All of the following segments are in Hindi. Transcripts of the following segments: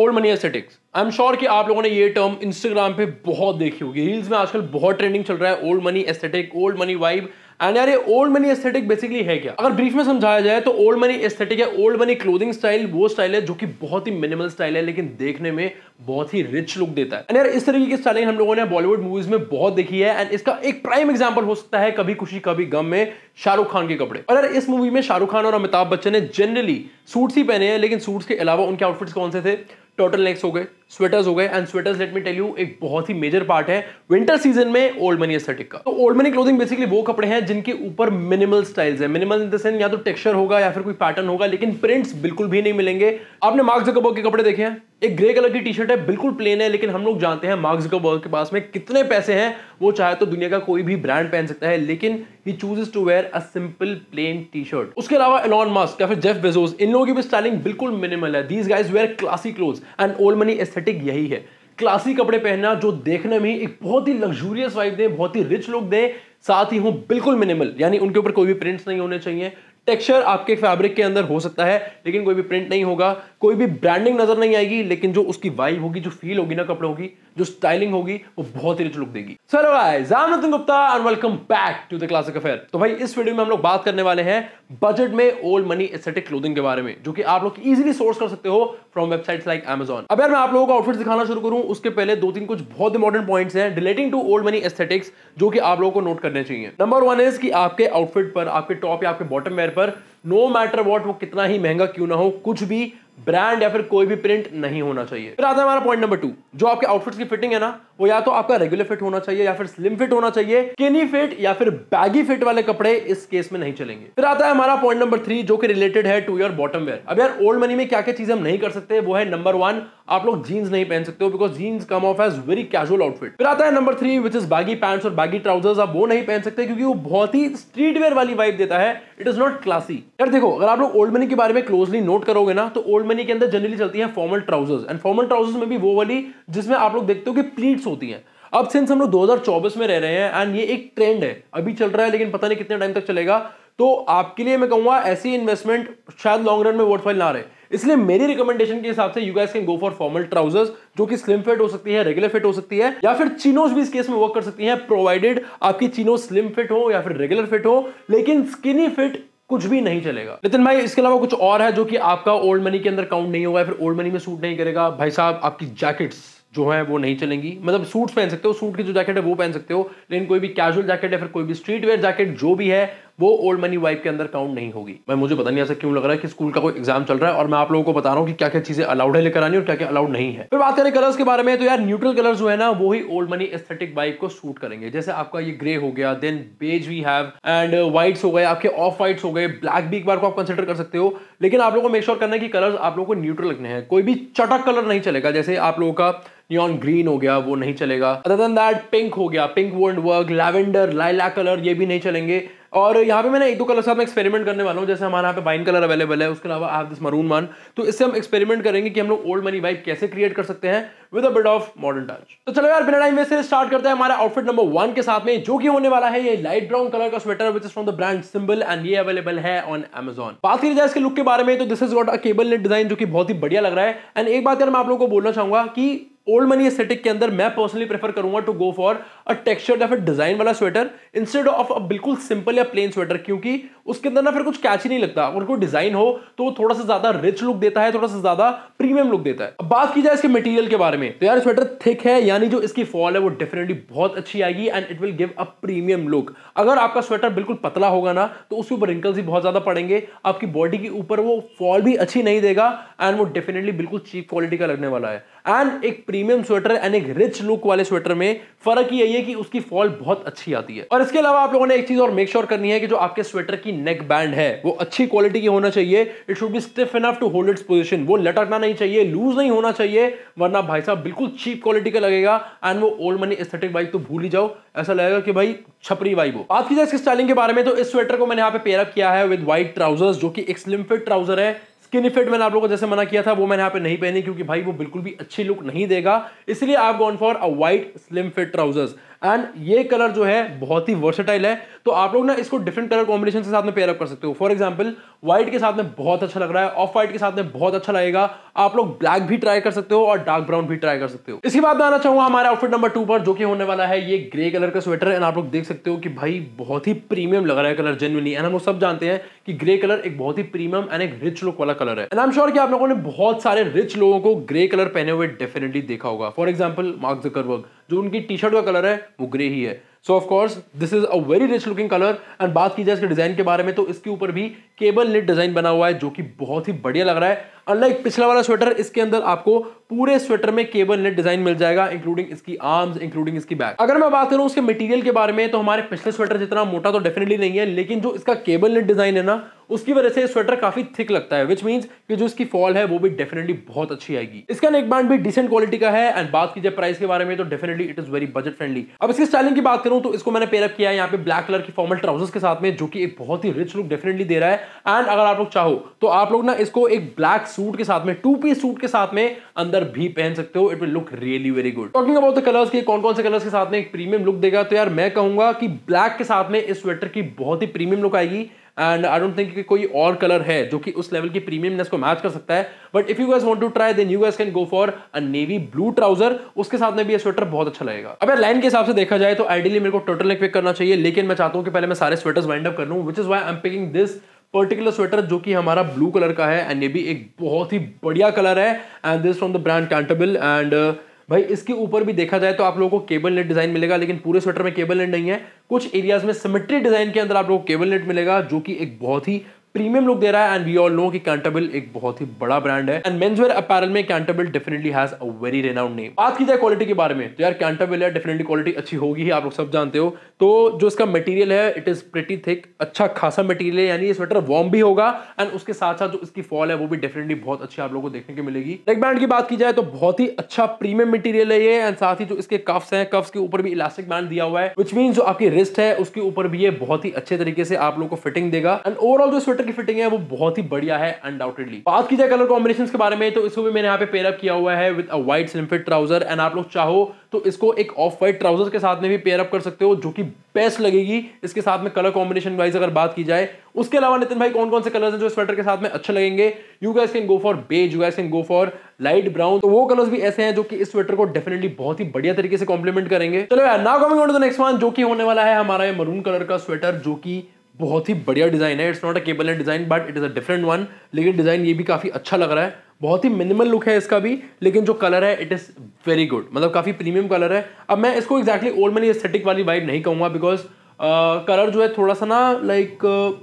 old money aesthetics I am sure कि आप लोगों ने ये टर्म इंस्टाग्राम पे बहुत देखी होगी रील्स में आजकल बहुत ट्रेंडिंग चल रहा है old money aesthetic old money vibe and यार ये ओल्ड मनी एस्थेटिक बेसिकली है क्या अगर ब्रीफ में समझाया जाए तो ओल्ड मनी एस्थेटिक है ओल्ड मनी क्लोथिंग स्टाइल वो स्टाइल है जो कि बहुत ही मिनिमल स्टाइल है लेकिन देखने में बहुत ही रिच लुक देता है एंड यार इस तरीके की स्टाइलिंग हम लोगों ने बॉलीवुड मूवीज में बहुत देखी है एंड इसका एक प्राइम एग्जाम्पल हो सकता है कभी खुशी कभी गम में शाहरुख खान के कपड़े और यार इस मूवी में शाहरुख खान और अमिताभ बच्चन ने जनरली सूट्स ही पहने हैं लेकिन सूट्स के अलावा उनके आउटफिट्स कौन से थे टोटल नेक्स्ट हो गए स्वेटर्स हो गए and sweaters let me tell you एक बहुत ही मेजर पार्ट है विंटर सीजन में ओल्ड मनी एस्थेटिक का तो ओल्ड मनी क्लोथिंग बेसिकली वो कपड़े हैं जिनके ऊपर मिनिमल स्टाइल्स है मिनिमल इन द सेंस या तो टेक्सचर होगा या फिर कोई पैटर्न होगा लेकिन प्रिंट्स बिल्कुल भी नहीं मिलेंगे आपने मार्क्स जकबर्ग के कपड़े देखे हैं एक ग्रे कलर की टी शर्ट है बिल्कुल प्लेन है लेकिन हम लोग जानते हैं मार्क्स जकबर्ग के पास में कितने पैसे हैं वो चाहे तो दुनिया का कोई भी ब्रांड पहन सकता है लेकिन he chooses to wear a simple plain T shirt उसके अलावा एलॉन मास्क या फिर जेफ बेजोस इन लोगों की भी स्टाइलिंग बिल्कुल मिनिमल है these guys wear classic clothes and old money aesthetic aesthetic यही है क्लासी कपड़े पहनना जो देखने में एक बहुत ही लग्जूरियस वाइब दे बहुत ही रिच लुक दे साथ ही हूँ बिल्कुल मिनिमल यानी उनके ऊपर कोई भी प्रिंट्स नहीं होने चाहिए टेक्सचर आपके फैब्रिक के अंदर हो सकता है लेकिन कोई भी प्रिंट नहीं होगा कोई भी ब्रांडिंग नजर नहीं आएगी लेकिन जो उसकी वाइब होगी जो फील होगी ना कपड़ों की जो स्टाइलिंग होगी वो बहुत ही रिच लुक देगी sir Nitin Gupta and welcome back to the classic affair तो भाई इस वीडियो में हम लोग बात करने वाले हैं बजट में ओल्ड मनी एसेटिक क्लोथिंग के बारे में जो कि आप लोग इजिली सोर्स कर सकते हो फ्रॉम वेबसाइट्स लाइक एमेजन अब यार मैं आप लोगों को आउटफिट दिखाना शुरू करूं उसके पहले दो तीन कुछ बहुत इंपॉर्टेंट पॉइंट्स हैं relating to old money aesthetics जो कि आप लोगों को नोट करने चाहिए नंबर वन इज कि आपके आउटफिट पर आपके टॉप या आपके बॉटम वेयर पर नो मैटर वॉट वो कितना ही महंगा क्यों ना हो कुछ भी ब्रांड या फिर कोई भी प्रिंट नहीं होना चाहिए फिर आता है हमारा पॉइंट नंबर टू जो आपके आउटफिट्स की फिटिंग है ना वो या तो आपका रेगुलर फिट होना चाहिए या फिर स्लिम फिट होना चाहिए किनी फिट या फिर बैगी फिट वाले कपड़े इस केस में नहीं चलेंगे फिर आता है हमारा पॉइंट नंबर थ्री जो कि रिलेटेड है टू योर बॉटम वेयर अब यार ओल्ड मनी में क्या क्या चीज हम नहीं कर सकते वो है नंबर वन आप लोग जीन्स नहीं पहन सकते हो because jeans come off as very casual outfit फिर आता है number three which is baggy pants और बागी ट्राउजर्स आप वो नहीं पहन सकते क्योंकि वो बहुत ही स्ट्रीट वेयर वाली वाइब देता है इट इज नॉट क्लासी यार देखो अगर आप लोग ओल्ड मनी के बारे में क्लोजली नोट करोगे ना तो ओल्ड मनी के अंदर जनरली चलती है formal trousers and formal trousers में भी वो वाली जिसमें आप लोग देखते हो कि प्लीट्स होती हैं अब सिंस हम लोग 2024 में रह रहे हैं एंड ये एक ट्रेंड है अभी चल रहा है लेकिन पता नहीं कितने टाइम तक चलेगा तो आपके लिए मैं कहूंगा ऐसी इन्वेस्टमेंट शायद लॉन्ग रन में फाइल ना रहे इसलिए मेरी रिकमेंडेशन के हिसाब से you guys can go for formal trousers जो कि स्लिम फिट हो सकती है रेगुलर फिट हो सकती है या फिर चिनोज भी इस केस में वर्क कर सकती है प्रोवाइडेड आपकी चीनो स्लिम फिट हो या फिर रेगुलर फिट हो लेकिन स्किनी फिट कुछ भी नहीं चलेगा लेकिन भाई इसके अलावा कुछ और है जो कि आपका ओल्ड मनी के अंदर काउंट नहीं होगा फिर ओल्ड मनी में सूट नहीं करेगा भाई साहब आपकी जैकेट्स जो है वो नहीं चलेंगी मतलब सूट्स पहन सकते हो सूट की जो जैकेट है वो पहन सकते हो लेकिन कोई भी कैजुअल जैकेट या फिर कोई भी स्ट्रीट वेयर जैकेट जो भी है वो ओल्ड मनी वाइप के अंदर काउंट नहीं होगी मैं मुझे पता नहीं ऐसा क्यों लग रहा है कि स्कूल का कोई एग्जाम चल रहा है और मैं आप लोगों को बता रहा हूँ कि क्या क्या चीजें अलाउड है लेकर आनी और क्या क्या अलाउड नहीं है फिर बात करें कलर्स के बारे में तो यार न्यूट्रल कलर जो है ना वो ही ओल्ड मनी एस्थेटिक वाइप को सूट करेंगे जैसे आपका ये ग्रे हो गया then beige we have and whites हो गए आपके ऑफ व्हाइट्स हो गए ब्लैक भी एक बार को आप कंसिडर कर सकते हो लेकिन आप लोगों को मेक श्योर करना है कि कलर्स आप लोगों को न्यूट्रल रखने हैं कोई भी चटक कलर नहीं चलेगा जैसे आप लोगों का न्यून ग्रीन हो गया वो नहीं चलेगा अदर देन दैट पिंक हो गया pink would work lavender lilac colour ये भी नहीं चलेंगे और यहाँ पे मैंने एक दो कलर साथ में एक्सपेरिमेंट करने वाला हूँ जैसे हमारे यहाँ पे बाइन कलर अवेलेबल है उसके अलावा आप दिस मरून वन तो इससे हम एक्सपेरिमेंट करेंगे कि हम लोग ओल्ड मनी वाइब कैसे क्रिएट कर सकते हैं with a bit of modern touch तो चलो यार बिना टाइम वेस्ट स्टार्ट करते हैं हमारा आउटफिट नंबर वन के साथ में जो कि होने वाला है ये लाइट ब्राउन कलर का sweater which is from the brand Symbol and ये अवेलेबल है ऑन एमेजॉन बात की जाए इसके लुक के बारे में तो this is got a cable knit design जो कि बहुत ही बढ़िया लग रहा है एंड एक बात यार मैं आप लोगों को बोलना चाहूंगा कि ओल्ड मनी एस्थेटिक के अंदर मैं पर्सनली प्रेफर करूंगा to go for a textured या फिर डिजाइन वाला स्वेटर इंस्टेड ऑफ अ बिल्कुल सिंपल या प्लेन स्वेटर क्योंकि उसके अंदर ना फिर कुछ कैच ही नहीं लगता अगर कोई डिजाइन हो तो वो थोड़ा सा ज्यादा रिच लुक देता है थोड़ा सा ज्यादा प्रीमियम लुक देता है अब बात की जाए इसके मटेरियल के बारे में तो यार स्वेटर थिक है यानी जो इसकी फॉल है वो डेफिनेटली बहुत अच्छी आएगी and it will give a premium look अगर आपका स्वेटर बिल्कुल पतला होगा ना तो उसके ऊपर रिंकल्स भी बहुत ज्यादा पड़ेंगे आपकी बॉडी के ऊपर वो फॉल भी अच्छी नहीं देगा एंड वो डेफिनेटली बिल्कुल चीप क्वालिटी का लगने वाला है एंड एक प्रीमियम स्वेटर एंड एक रिच लुक वाले स्वेटर में फर्क यही है कि उसकी फॉल बहुत अच्छी आती है और इसके अलावा आप लोगों ने एक चीज और मेक श्योर sure करनी है कि जो आपके स्वेटर की नेक बैंड है वो अच्छी क्वालिटी की होना चाहिए it should be stiff enough to hold its position वो लटकना नहीं चाहिए लूज नहीं होना चाहिए वरना भाई साहब बिल्कुल चीप क्वालिटी का लगेगा एंड वो ओल्ड मनी एस्थेटिक वाइब तो भूल ही जाओ ऐसा लगेगा कि भाई छपरी वाइब हो बात की जाए इसके स्टाइलिंग के बारे में तो इस स्वेटर को मैंने यहाँ पे पेयरअप किया है विद व्हाइट ट्राउजर्स जो कि एक स्लिम फिट ट्राउजर है स्किन फिट मैंने आप लोगों को जैसे मना किया था वो मैंने यहाँ पे नहीं पहनी क्योंकि भाई वो बिल्कुल भी अच्छी लुक नहीं देगा इसलिए आप gone for a white slim fit trousers and ये कलर जो है बहुत ही वर्सेटाइल है तो आप लोग ना इसको डिफरेंट कलर कॉम्बिनेशन के साथ में पेयरअप कर सकते हो फॉर एग्जाम्पल व्हाइट के साथ में बहुत अच्छा लग रहा है ऑफ व्हाइट के साथ में बहुत अच्छा लगेगा आप लोग ब्लैक भी ट्राई कर सकते हो और डार्क ब्राउन भी ट्राई कर सकते हो इसके बाद मैं आना चाहूंगा हमारे आउटफिट नंबर टू पर जो कि होने वाला है ये ग्रे कलर का स्वेटर एंड आप लोग देख सकते हो कि भाई बहुत ही प्रीमियम लग रहा है कलर जेनुअली एंड हम लोग सब जानते हैं कि ग्रे कलर एक बहुत ही प्रीमियम एंड एक रिच लुक वाला कलर है एंड आई एम श्योर कि आप लोगों ने बहुत सारे रिच लोगों को ग्रे कलर पहने हुए डेफिनेटली देखा होगा फॉर एग्जाम्पल मार्क वर्ग जो उनकी टी शर्ट का कलर है वो ग्रे ही है so of course this is a very rich looking colour and बात की जाए इसके डिजाइन के बारे में तो इसके ऊपर भी केबल नेट डिजाइन बना हुआ है जो कि बहुत ही बढ़िया लग रहा है अनलाइक पिछला वाला स्वेटर इसके अंदर आपको पूरे स्वेटर में केबल नेट डिजाइन मिल जाएगा इंक्लूडिंग इसकी आर्म्स इंक्लूडिंग इसकी बैक अगर मैं बात करूं उसके मटीरियल के बारे में तो हमारे पिछले स्वेटर जितना मोटा तो डेफिनेटली नहीं है लेकिन जो इसका केबल नेट डिजाइन है ना उसकी वजह से स्वेटर काफी थिक लगता है विच मीन कि जो इसकी फॉल है वो भी डेफिनेटली बहुत अच्छी आएगी इसका नेक बैंड भी डिसेंट क्वालिटी का है एंड बात की जाए प्राइस के बारे में तो definitely it is very budget friendly अब इसकी स्टाइलिंग की बात करूं तो इसको मैंने पेरअप किया है यहाँ पे ब्लैक कलर की फॉर्मल ट्राउजर्स के साथ में जो कि एक बहुत ही रिच लुक डेफिनेटली दे रहा है एंड अगर आप लोग चाहो तो आप लोग ना इसको एक ब्लैक सूट के साथ में टू पीस सूट के साथ में अंदर भी पहन सकते हो it will look really very good talking about the colours की कौन कौन से कलर्स के साथ में एक प्रीमियम लुक देगा तो यार मैं कहूंगा कि ब्लैक के साथ में इस स्वेटर की बहुत ही प्रीमियम लुक आएगी एंड आई डोंट थिंक कोई और कलर है जो कि उस लेवल की प्रीमियमनेस को मैच कर सकता है but if you guys want to try then you guys can go for a navy blue trouser उसके साथ में भी यह स्वेटर बहुत अच्छा लगेगा अगर लाइन के हिसाब से देखा जाए तो आइडियली मेरे को टोटल नेक पिक करना चाहिए लेकिन मैं चाहता हूँ कि पहले मैं सारे स्वेटर्स वाइंड अप कर लूँ which is why I am picking this particular sweater जो कि हमारा ब्लू कलर का है एंड ये भी एक बहुत ही बढ़िया कलर है and this from the brand Cantabil and भाई इसके ऊपर भी देखा जाए तो आप लोगों को केबल नेट डिज़ाइन मिलेगा लेकिन पूरे स्वेटर में केबल नेट नहीं है कुछ एरियाज में सिमेट्री डिज़ाइन के अंदर आप लोगों को केबल नेट मिलेगा जो कि एक बहुत ही प्रीमियम लुक दे रहा है एंड वी ऑल नो कि कैंटाबिल एक बहुत ही बड़ा ब्रांड है एंड मेन्सवेयर अपैरल में Cantabil definitely has a very renowned name बात की जाए क्वालिटी के बारे में तो यार कैंटाबिल है डेफिनेटली क्वालिटी अच्छी होगी ही आप लोग सब जानते हो तो जो इसका मटेरियल है इट इज प्रिटी थिक अच्छा खासा मटेरियल है यानी ये स्वेटर वार्म भी होगा एंड उसके साथ साथ जो इसकी फॉल है वो भी डेफिनेटली बहुत अच्छी आप लोगों को देखने को मिलेगी नेक बैंड की बात की जाए तो बहुत ही अच्छा प्रीमियम मटीरियल है ये एंड साथ ही जो इसके कफ्स हैं कफ्स के ऊपर भी इलास्टिक बैंड दिया हुआ है विच मीन जो आपकी रिस्ट है उसके ऊपर भी ये बहुत ही अच्छे तरीके से आप लोग को फिटिंग देगा एंड ओवरऑल जो स्वेटर शर्ट की फिटिंग है वो बहुत ही बढ़िया है अनडाउटेडली बात की जाए कलर कॉम्बिनेशन के बारे में तो इसको भी मैंने यहाँ पे पेयरअप किया हुआ है with a white slim fit trouser and आप लोग चाहो तो इसको एक ऑफ वाइट ट्राउजर के साथ में भी पेयरअप कर सकते हो जो कि बेस्ट लगेगी इसके साथ में कलर कॉम्बिनेशन वाइज अगर बात की जाए उसके अलावा नितिन भाई कौन कौन से कलर्स हैं जो स्वेटर के साथ में अच्छे लगेंगे you guys can go for beige you guys can go for light brown तो वो कलर्स भी ऐसे हैं जो कि इस स्वेटर को डेफिनेटली बहुत ही बढ़िया तरीके से कॉम्प्लीमेंट करेंगे चलो यार now coming on to the next one जो कि होने वाला है हमारा ये मरून कलर का स्वेटर जो कि बहुत ही बढ़िया डिज़ाइन है it's not a cable and design but it is a different one लेकिन डिज़ाइन ये भी काफ़ी अच्छा लग रहा है बहुत ही मिनिमल लुक है इसका भी लेकिन जो कलर है इट इज़ वेरी गुड मतलब काफ़ी प्रीमियम कलर है अब मैं इसको एक्जैक्टली ओल्ड मनी एस्थेटिक वाली वाइब नहीं कहूँगा बिकॉज कलर जो है थोड़ा सा ना like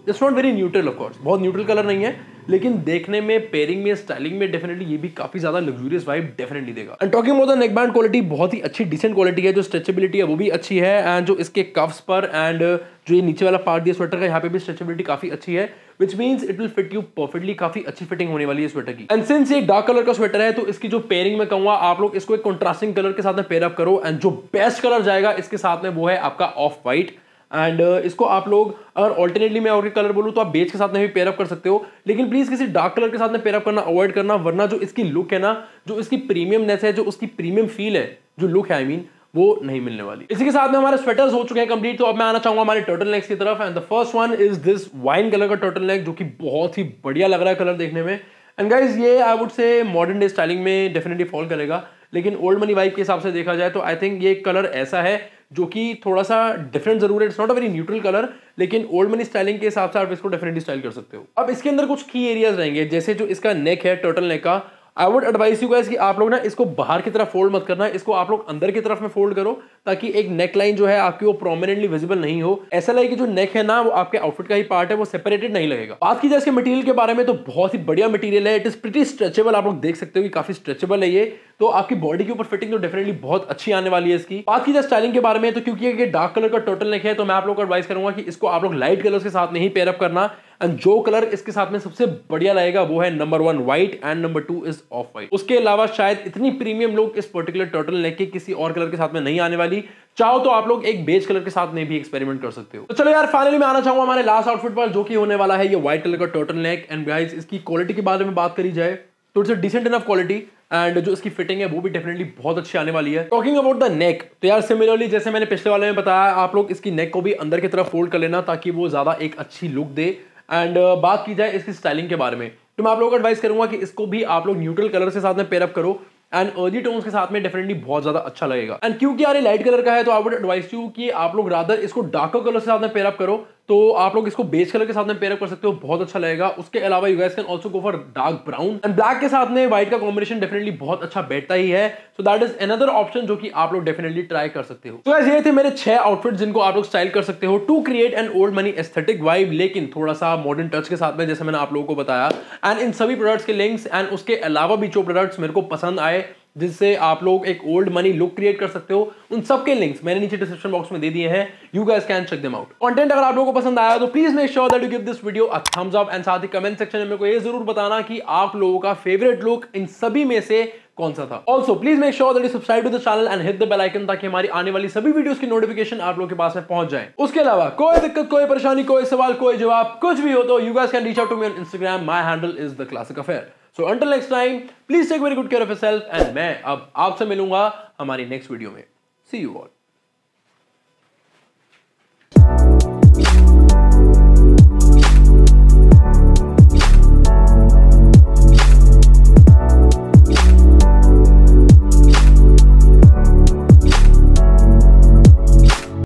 it's not very neutral of course बहुत न्यूट्रल कलर नहीं है लेकिन देखने में पेयरिंग में स्टाइलिंग में डेफिनेटली ये भी काफी ज्यादा लग्जूरियस वाइब डेफिनेटली देगा and talking more the neck band quality बहुत ही अच्छी डिसेंट क्वालिटी है जो स्ट्रेचेबिलिटी है वो भी अच्छी है एंड जो इसके कफ्स पर एंड जो ये नीचे वाला पार्ट दिया स्वेटर का यहाँ पे भी स्ट्रेचेबिलिटी काफी अच्छी है which means it will fit you perfectly काफी अच्छी फिटिंग होने वाली है स्वेटर की एंड सिंस ये डार्क कलर का स्वेटर है तो इसकी जो पेयरिंग में कहूंगा आप लोग इसको एक कॉन्ट्रास्टिंग कलर के साथ में पेयरअप करो एंड जो बेस्ट कलर जाएगा इसके साथ में वो है आपका ऑफ व्हाइट एंड uh, इसको आप लोग अगर ऑल्टरनेटली मैं और कलर बोलूँ तो आप बेच के साथ में भी पेयरअप कर सकते हो लेकिन प्लीज़ किसी डार्क कलर के साथ में पेयरअप करना अवॉइड करना वरना जो इसकी लुक है ना जो इसकी प्रीमियमनेस है जो उसकी प्रीमियम फील है जो लुक है आई I मीन mean, वो नहीं मिलने वाली इसी के साथ में हमारे स्वेटर्स हो चुके हैं कंप्लीट तो अब मैं आना चाहूंगा हमारे टोटल नेक्स की तरफ and the first one is this wine colour का टोटल नेक जो कि बहुत ही बढ़िया लग रहा है कलर देखने में एंड गाइज ये I would say modern day styling में डेफिनेटली फॉल करेगा लेकिन ओल्ड मनी वाइफ के हिसाब से देखा जाए तो आई थिंक ये कलर ऐसा है जो कि थोड़ा सा डिफरेंट जरूर है it's not a very neutral colour लेकिन ओल्ड मनी स्टाइलिंग के हिसाब से आप इसको डिफरेंटली स्टाइल कर सकते हो अब इसके अंदर कुछ की एरियाज रहेंगे जैसे जो इसका नेक है टर्टल नेक का I would advice you guys कि आप लोग ना इसको बाहर की तरफ फोल्ड मत करना इसको आप लोग अंदर की तरफ में फोल्ड करो ताकि एक नेक लाइन जो है आपकी वो प्रोमिनेंटली विजिबल नहीं हो ऐसा लगे कि जो नेक है ना वो आपके आउटफिट का ही पार्ट है वो सेपरेटेड नहीं लगेगा बात की जाए इसके मटेरियल के बारे में तो बहुत ही बढ़िया मटीरियल है इट इज प्रिटी स्ट्रेचेबल आप लोग देख सकते हो कि काफी स्ट्रेचेबल है ये तो आपकी बॉडी के ऊपर फिटिंग तो डेफिनेटली बहुत अच्छी आने वाली है इसकी बात की जाए स्टाइलिंग के बारे में तो क्योंकि ये डार्क कलर का टोटल नेक है तो मैं आप लोग को एडवाइस करूंगा कि इसको आप लोग लाइट कलर के साथ नहीं पेयरअप करना एंड जो कलर इसके साथ में सबसे बढ़िया लगेगा वो है number one white and number two is off white उसके अलावा शायद इतनी प्रीमियम लोग इस पर्टिकुलर टर्टल नेक के किसी और कलर के साथ में नहीं आने वाली चाहो तो आप लोग एक बेज कलर के साथ में भी एक्सपेरिमेंट कर सकते हो तो चलो यार फाइनली मैं आना चाहूंगा हमारे लास्ट आउटफिट पर जो कि होने वाला है ये व्हाइट कलर का टोटल नेक एंड गाइस इसकी क्वालिटी के बारे में बात करी जाए तो it's decent enough quality and जो इसकी फिटिंग है वो भी डेफिनेटली बहुत अच्छी आने वाली है टॉकिंग अबाउट द नेक तो यार सिमिलरली जैसे मैंने पिछले वाले में बताया आप लोग इसकी नेक को भी अंदर की तरफ फोल्ड कर लेना ताकि वो ज़्यादा एक अच्छी लुक दे एंड uh, बात की जाए इसकी स्टाइलिंग के बारे में तो मैं आप लोगों को एडवाइस करूंगा कि इसको भी आप लोग न्यूट्रल कलर के साथ में पेयरअप करो एंड अर्जी टोन्स के साथ में डेफिनेटली बहुत ज्यादा अच्छा लगेगा एंड क्योंकि यार लाइट कलर का है तो आई वुड एडवाइस यू कि आप लोग रादर इसको डार्कर कलर के साथ में पेयरअप करो तो आप लोग इसको बेज कलर के साथ में पेयरअप कर सकते हो बहुत अच्छा लगेगा उसके अलावा you guys can also go for dark brown and black के साथ में व्हाइट का कॉम्बिनेशन डेफिनेटली बहुत अच्छा बैठता ही है so that is another option जो कि आप लोग डेफिनेटली ट्राई कर सकते हो तो so, ये थे मेरे छह आउटफिट जिनको आप लोग स्टाइल कर सकते हो to create an old money aesthetic vibe लेकिन थोड़ा सा मॉडर्न टच के साथ में जैसे मैंने आप लोगों को बताया एंड इन सभी प्रोडक्ट्स के लिंक्स एंड उसके अलावा भी जो प्रोडक्ट्स मेरे को पसंद आए जिससे आप लोग एक ओल्ड मनी लुक क्रिएट कर सकते हो उन सबके लिंक्स मैंने नीचे डिस्क्रिप्शन बॉक्स में दे दिए हैं you guys can check them out content अगर आप लोगों को पसंद आया तो please make sure that you give this video a thumbs up and साथ ही कमेंट सेक्शन में मेरे को ये जरूर बताना कि आप लोगों का फेवरेट लुक इन सभी में से कौन सा था also please make sure that you subscribe to the channel and hit the bell icon ताकि हमारी आने वाली सभी वीडियोस की नोटिफिकेशन आप लोगों के पास में पहुंच जाए उसके अलावा कोई दिक्कत कोई परेशानी कोई सवाल कोई जवाब कुछ भी हो तो you guys can reach out to me on Instagram my handle is the classic affair so until next time please take very good care of self and मैं अब आपसे मिलूंगा हमारी नेक्स्ट वीडियो में सी यू ऑल